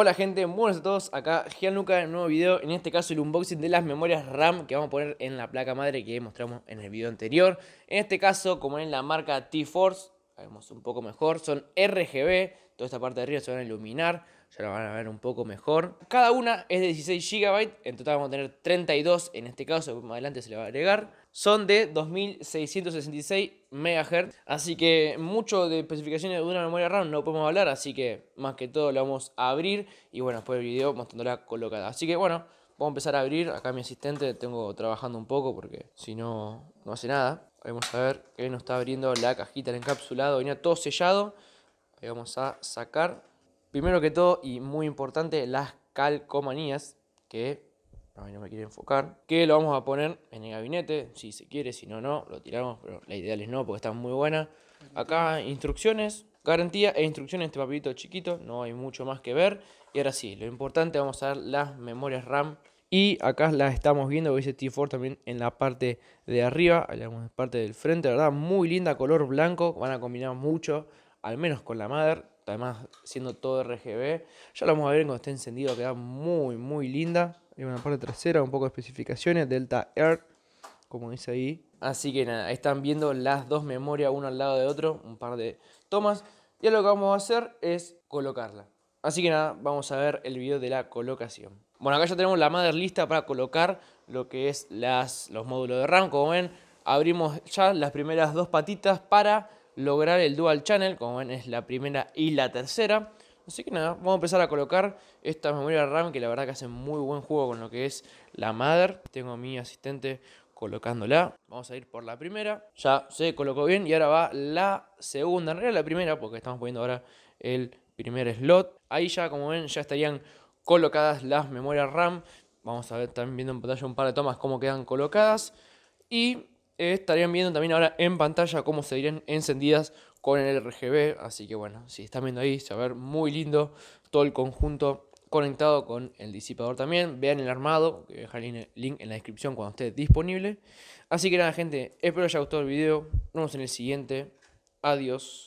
Hola gente, buenos a todos, acá Gianluca en un nuevo video, en este caso el unboxing de las memorias RAM que vamos a poner en la placa madre que mostramos en el video anterior. En este caso, como en la marca T-Force, vemos un poco mejor, son RGB, toda esta parte de arriba se van a iluminar, ya la van a ver un poco mejor. Cada una es de 16 GB, en total vamos a tener 32, en este caso, más adelante se le va a agregar. Son de 2666 MHz, así que mucho de especificaciones de una memoria RAM no podemos hablar, así que más que todo la vamos a abrir y bueno, después el video mostrándola colocada. Así que bueno, vamos a empezar a abrir, acá mi asistente tengo trabajando un poco porque si no, no hace nada. Vamos a ver, que nos está abriendo la cajita, el encapsulado, venía todo sellado vamos a sacar, primero que todo y muy importante, las calcomanías, que no me quiere enfocar, que lo vamos a poner en el gabinete, si se quiere, si no, no, lo tiramos, pero la ideal es no, porque está muy buena. Acá instrucciones, garantía e instrucciones, este papelito chiquito, no hay mucho más que ver. Y ahora sí, lo importante, vamos a ver las memorias RAM. Y acá las estamos viendo, dice este T4 también en la parte de arriba, en la parte del frente, ¿verdad? Muy linda, color blanco, van a combinar mucho al menos con la madre, además siendo todo RGB. Ya lo vamos a ver cuando esté encendido, queda muy, muy linda. Hay una parte trasera, un poco de especificaciones, Delta Air, como dice ahí. Así que nada, están viendo las dos memorias uno al lado de otro, un par de tomas. Y lo que vamos a hacer es colocarla. Así que nada, vamos a ver el video de la colocación. Bueno, acá ya tenemos la madre lista para colocar lo que es las, los módulos de RAM. Como ven, abrimos ya las primeras dos patitas para lograr el dual channel, como ven es la primera y la tercera. Así que nada, vamos a empezar a colocar esta memoria RAM que la verdad que hace muy buen juego con lo que es la madre Tengo mi asistente colocándola. Vamos a ir por la primera. Ya se colocó bien y ahora va la segunda. En realidad la primera porque estamos poniendo ahora el primer slot. Ahí ya como ven ya estarían colocadas las memorias RAM. Vamos a ver también viendo en pantalla un par de tomas cómo quedan colocadas. Y estarían viendo también ahora en pantalla cómo se irían encendidas con el RGB. Así que bueno, si están viendo ahí, se va a ver muy lindo todo el conjunto conectado con el disipador también. Vean el armado, que voy a dejar el link en la descripción cuando esté disponible. Así que nada, gente, espero que haya gustado el video. Nos vemos en el siguiente. Adiós.